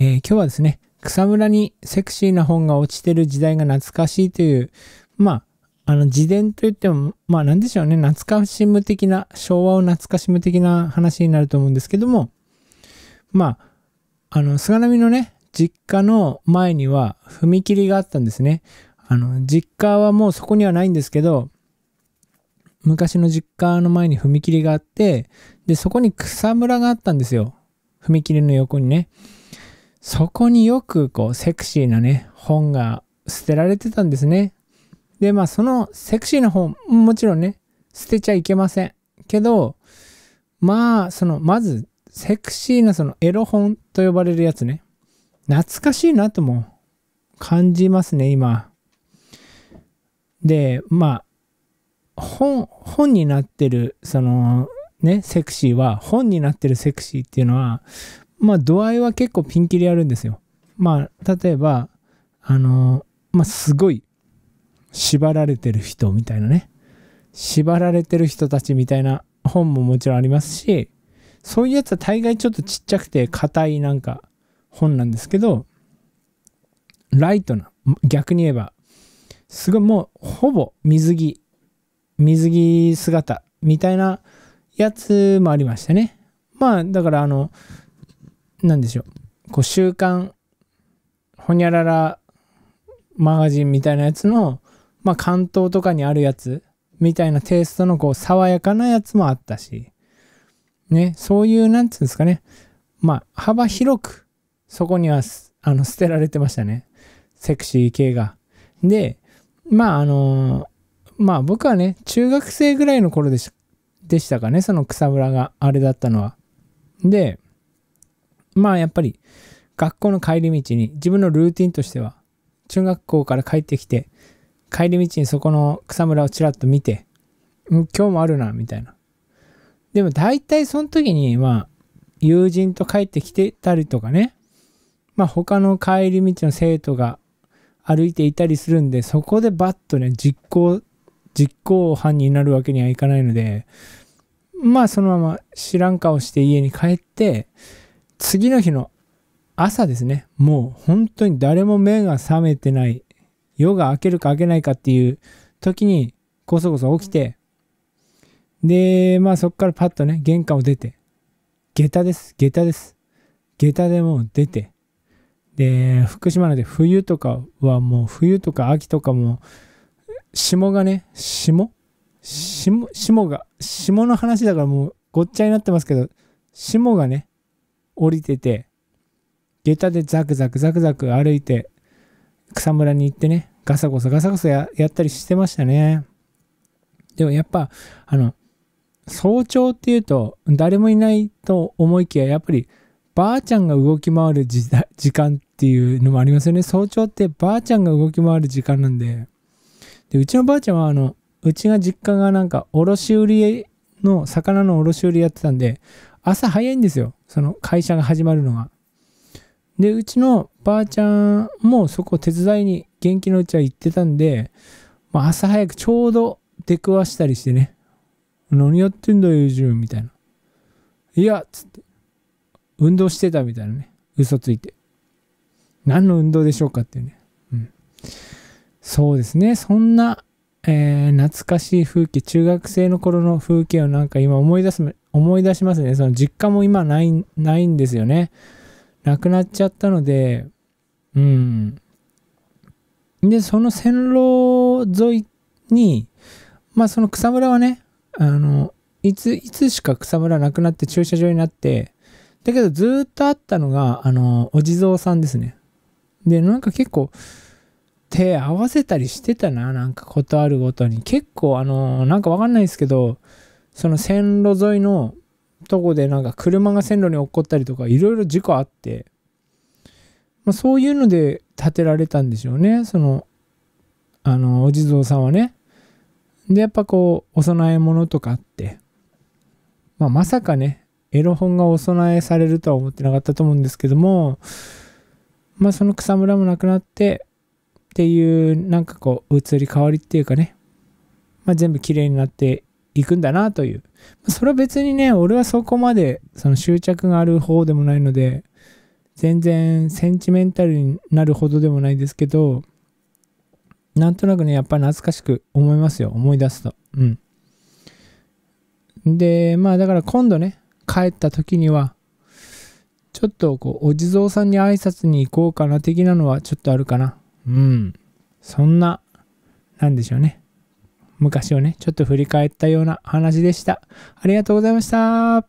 えー、今日はですね、草むらにセクシーな本が落ちてる時代が懐かしいという、まあ、あの、自伝といっても、まあ、なんでしょうね、懐かしむ的な、昭和を懐かしむ的な話になると思うんですけども、まあ、あの、菅波のね、実家の前には踏切があったんですね。あの、実家はもうそこにはないんですけど、昔の実家の前に踏切があって、で、そこに草むらがあったんですよ。踏切の横にね。そこによくこうセクシーなね、本が捨てられてたんですね。で、まあそのセクシーな本、もちろんね、捨てちゃいけません。けど、まあ、その、まず、セクシーなそのエロ本と呼ばれるやつね。懐かしいなとも感じますね、今。で、まあ、本、本になってる、その、ね、セクシーは、本になってるセクシーっていうのは、まあ度合いは結構ピンキリあるんですよ。まあ例えば、あのー、まあすごい縛られてる人みたいなね。縛られてる人たちみたいな本ももちろんありますし、そういうやつは大概ちょっとちっちゃくて硬いなんか本なんですけど、ライトな、逆に言えば、すごいもうほぼ水着、水着姿みたいなやつもありましたね。まあだからあの、なんでしょう、こう、週刊、ほにゃららマガジンみたいなやつの、まあ、関東とかにあるやつみたいなテイストの、こう、爽やかなやつもあったし、ね、そういう、なんつうんですかね、まあ、幅広く、そこには、あの、捨てられてましたね。セクシー系が。で、まあ、あのまあ僕はね、中学生ぐらいの頃でしでしたかね、その草むらがあれだったのは。で、まあやっぱり学校の帰り道に自分のルーティンとしては中学校から帰ってきて帰り道にそこの草むらをちらっと見て、今日もあるなみたいなでも大体その時にまあ友人と帰ってきてたりとかねまあ他の帰り道の生徒が歩いていたりするんでそこでバッとね実行実行犯になるわけにはいかないのでまあそのまま知らん顔して家に帰って次の日の朝ですね、もう本当に誰も目が覚めてない、夜が明けるか明けないかっていう時に、こそこそ起きて、で、まあそこからパッとね、玄関を出て、下駄です、下駄です。下駄でもう出て、で、福島なんで冬とかはもう冬とか秋とかも、霜がね、霜霜、霜が、霜の話だからもうごっちゃになってますけど、霜がね、降りてて、下駄でザクザクザクザク歩いて、草むらに行ってね、ガサゴサガサゴサやったりしてましたね。でもやっぱ、あの、早朝っていうと、誰もいないと思いきや、やっぱり、ばあちゃんが動き回る時間っていうのもありますよね。早朝ってばあちゃんが動き回る時間なんで。で、うちのばあちゃんは、あの、うちが実家がなんか、卸売の、魚の卸売やってたんで、朝早いんですよ。その会社が始まるのが。で、うちのばあちゃんもそこ手伝いに元気のうちは行ってたんで、まあ、朝早くちょうど出くわしたりしてね、何やってんだよ、ユジュンみたいな。いや、つって、運動してたみたいなね、嘘ついて。何の運動でしょうかっていうね。うん。そうですね、そんな、えー、懐かしい風景、中学生の頃の風景をなんか今思い出す、思い出しますね。その実家も今ない、ないんですよね。なくなっちゃったので、うん。で、その線路沿いに、まあその草むらはね、あの、いつ、いつしか草むらなくなって駐車場になって、だけどずっとあったのが、あの、お地蔵さんですね。で、なんか結構、手合わせたりしてたな、なんかことあるごとに。結構、あの、なんかわかんないですけど、その線路沿いのとこでなんか車が線路に落っこったりとかいろいろ事故あって、まあ、そういうので建てられたんでしょうねそのあのお地蔵さんはねでやっぱこうお供え物とかあって、まあ、まさかねエロ本がお供えされるとは思ってなかったと思うんですけどもまあその草むらもなくなってっていうなんかこう移り変わりっていうかね、まあ、全部きれいになって行くんだなという。それは別にね、俺はそこまでその執着がある方でもないので、全然センチメンタルになるほどでもないですけど、なんとなくね、やっぱり懐かしく思いますよ。思い出すと。うん。で、まあだから今度ね、帰った時には、ちょっとこう、お地蔵さんに挨拶に行こうかな的なのはちょっとあるかな。うん。そんな、なんでしょうね。昔をね、ちょっと振り返ったような話でした。ありがとうございました。